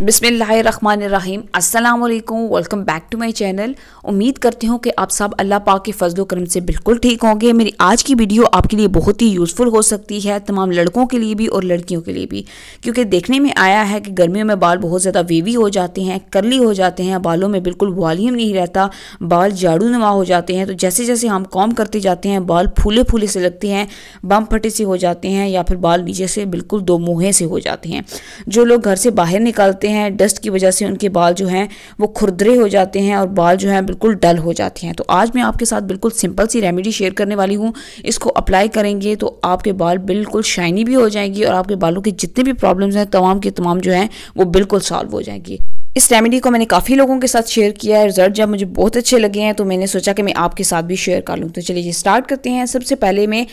बिसमीम् अल्लाम welcome back to my channel उम्मीद करती हूँ कि आप सब अल्लाह पाक के फजल करम से बिल्कुल ठीक होंगे मेरी आज की वीडियो आपके लिए बहुत ही यूज़फुल हो सकती है तमाम लड़कों के लिए भी और लड़कियों के लिए भी क्योंकि देखने में आया है कि गर्मियों में बाल बहुत ज़्यादा वेवी हो जाते हैं करली हो जाते हैं बालों में बिल्कुल वॉलीम नहीं रहता बाल झाड़ू नुमा हो जाते हैं तो जैसे जैसे हम कॉम करते जाते हैं बाल फूले फूले से लगते हैं बम फटे से हो जाते हैं या फिर बाल नीचे से बिल्कुल दो मुँहे से हो जाते हैं जो लोग घर से बाहर निकालते करते हैं डस्ट की वजह से उनके बाल जो हैं वो खुरदरे हो जाते हैं और बाल जो हैं बिल्कुल डल हो जाते हैं तो आज मैं आपके साथ बिल्कुल सिंपल सी रेमेडी शेयर करने वाली हूँ इसको अप्लाई करेंगे तो आपके बाल बिल्कुल शाइनी भी हो जाएंगी और आपके बालों की जितने भी प्रॉब्लम्स हैं तमाम के तमाम जो हैं वो बिल्कुल सॉल्व हो जाएंगी इस रेमेडी को मैंने काफ़ी लोगों के साथ शेयर किया है रिजल्ट जब मुझे बहुत अच्छे लगे हैं तो मैंने सोचा कि मैं आपके साथ भी शेयर कर लूँ तो चलिए स्टार्ट करते हैं सबसे पहले मैं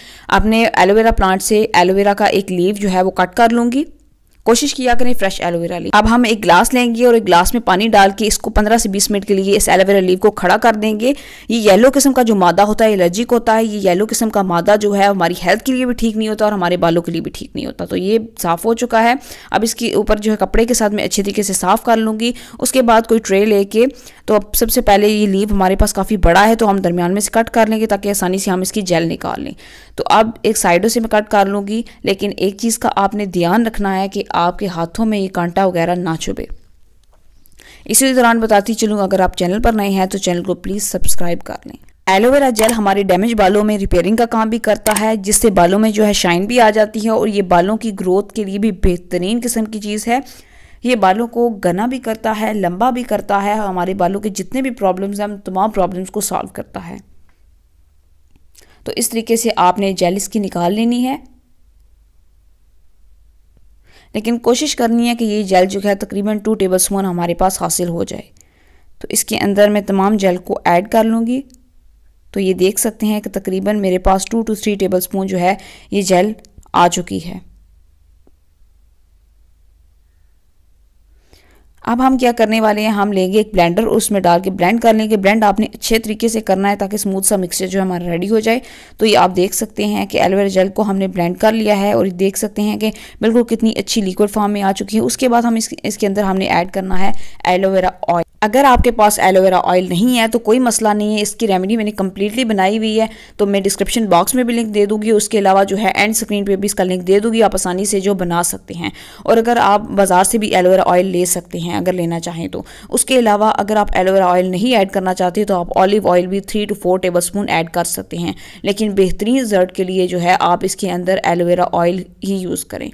अपने एलोवेरा प्लांट से एलोवेरा का एक लीव जो है वो कट कर लूँगी कोशिश किया करें फ्रेश एलोवेरा लीव अब हम एक ग्लास लेंगे और एक ग्लास में पानी डाल के इसको पंद्रह से बीस मिनट के लिए इस एलोवेरा लीव को खड़ा कर देंगे ये येलो किस्म का जो मादा होता है एलर्जिक होता है ये येलो किस्म का मादा जो है हमारी हेल्थ के लिए भी ठीक नहीं होता और हमारे बालों के लिए भी ठीक नहीं होता तो ये साफ़ हो चुका है अब इसके ऊपर जो है कपड़े के साथ मैं अच्छे तरीके से साफ़ कर लूँगी उसके बाद कोई ट्रे लेके तो अब सबसे पहले ये लीव हमारे पास काफ़ी बड़ा है तो हम दरमियान में से कट कर लेंगे ताकि आसानी से हम इसकी जेल निकाल लें तो अब एक साइडों से मैं कट कर लूँगी लेकिन एक चीज़ का आपने ध्यान रखना है कि आपके हाथों में ये कांटा वगैरह ना चुभे इसी दौरान बताती चलूँ अगर आप चैनल पर नए हैं तो चैनल को प्लीज़ सब्सक्राइब कर लें एलोवेरा जेल हमारे डैमेज बालों में रिपेयरिंग का काम भी करता है जिससे बालों में जो है शाइन भी आ जाती है और ये बालों की ग्रोथ के लिए भी बेहतरीन किस्म की चीज़ है ये बालों को घना भी करता है लंबा भी करता है हमारे बालों के जितने भी प्रॉब्लम्स हैं तमाम प्रॉब्लम्स को सॉल्व करता है तो इस तरीके से आपने जेल इसकी निकाल लेनी है लेकिन कोशिश करनी है कि ये जेल जो है तकरीबन टू टेबल स्पून हमारे पास हासिल हो जाए तो इसके अंदर मैं तमाम जेल को ऐड कर लूँगी तो ये देख सकते हैं कि तकरीबन मेरे पास two two three tablespoon जो है ये जेल आ चुकी है अब हम क्या करने वाले हैं हम लेंगे एक ब्लेंडर उसमें डाल के ब्लेंड कर लेंगे ब्लेंड आपने अच्छे तरीके से करना है ताकि स्मूथ सा मिक्सचर जो हमारा रेडी हो जाए तो ये आप देख सकते हैं कि एलोवेरा जेल को हमने ब्लेंड कर लिया है और देख सकते हैं कि बिल्कुल कितनी अच्छी लिक्विड फॉर्म में आ चुकी है उसके बाद हम इस, इसके अंदर हमने ऐड करना है एलोवेरा ऑयल अगर आपके पास एलोवेरा ऑयल नहीं है तो कोई मसला नहीं है इसकी रेमेडी मैंने कम्प्लीटली बनाई हुई है तो मैं डिस्क्रिप्शन बॉक्स में भी लिंक दे दूंगी उसके अलावा जो है एंड स्क्रीन पर भी इसका लिंक दे दूंगी आप आसानी से जो बना सकते हैं और अगर आप बाज़ार से भी एलोवेरा ऑयल ले सकते हैं हैं अगर लेना चाहें तो उसके अलावा अगर आप एलोवेरा ऑयल नहीं ऐड करना चाहते तो आप ऑलिव ऑयल भी three two four tablespoon add कर सकते हैं लेकिन बेहतरीन रिजल्ट के लिए जो है आप इसके अंदर एलोवेरा ऑयल ही यूज़ करें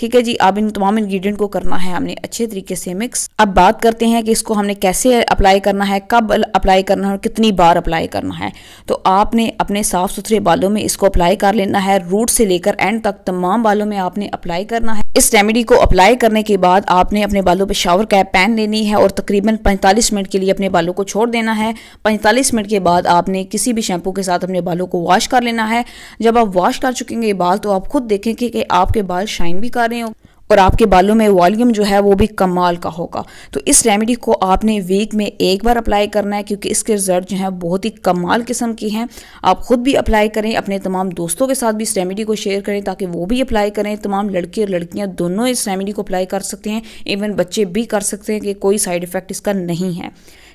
ठीक है जी अब इन तमाम इंग्रेडिएंट को करना है हमने अच्छे तरीके से मिक्स अब बात करते हैं कि इसको हमने कैसे अप्लाई करना है कब अप्लाई करना है और कितनी बार अप्लाई करना है तो आपने अपने साफ़ सुथरे बालों में इसको अप्लाई कर लेना है रूट से लेकर एंड तक तमाम बालों में आपने अप्लाई करना है इस रेमेडी को अप्लाई करने के बाद आपने अपने बालों पर शावर कैप पहन लेनी है और तकरीबन 45 मिनट के लिए अपने बालों को छोड़ देना है 45 मिनट के बाद आपने किसी भी शैम्पू के साथ अपने बालों को वॉश कर लेना है जब आप वॉश कर चुकेंगे बाल तो आप खुद देखेंगे कि आपके बाल शाइन भी कर रहे हो और आपके बालों में वॉल्यूम जो है वो भी कमाल का होगा तो इस रेमेडी को आपने वीक में एक बार अप्लाई करना है क्योंकि इसके रिजल्ट जो है बहुत ही कमाल किस्म की हैं आप ख़ुद भी अप्लाई करें अपने तमाम दोस्तों के साथ भी इस रेमेडी को शेयर करें ताकि वो भी अप्लाई करें तमाम लड़के और लड़कियाँ दोनों इस रेमेडी को अप्लाई कर सकते हैं इवन बच्चे भी कर सकते हैं कि कोई साइड इफ़ेक्ट इसका नहीं है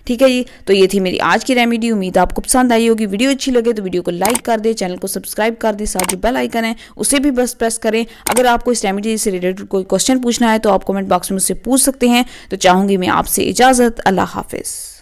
ठीक है जी तो ये थी मेरी आज की रेमेडी उम्मीद आपको पसंद आई होगी वीडियो अच्छी लगे तो वीडियो को लाइक कर दे चैनल को सब्सक्राइब कर दे साथ जो बेल आइकन है उसे भी बस प्रेस करें अगर आपको इस रेमेडी से रिलेटेड कोई क्वेश्चन पूछना है तो आप कमेंट बॉक्स में मुझसे पूछ सकते हैं तो चाहूंगी मैं आपसे इजाज़त अल्लाह हाफिज़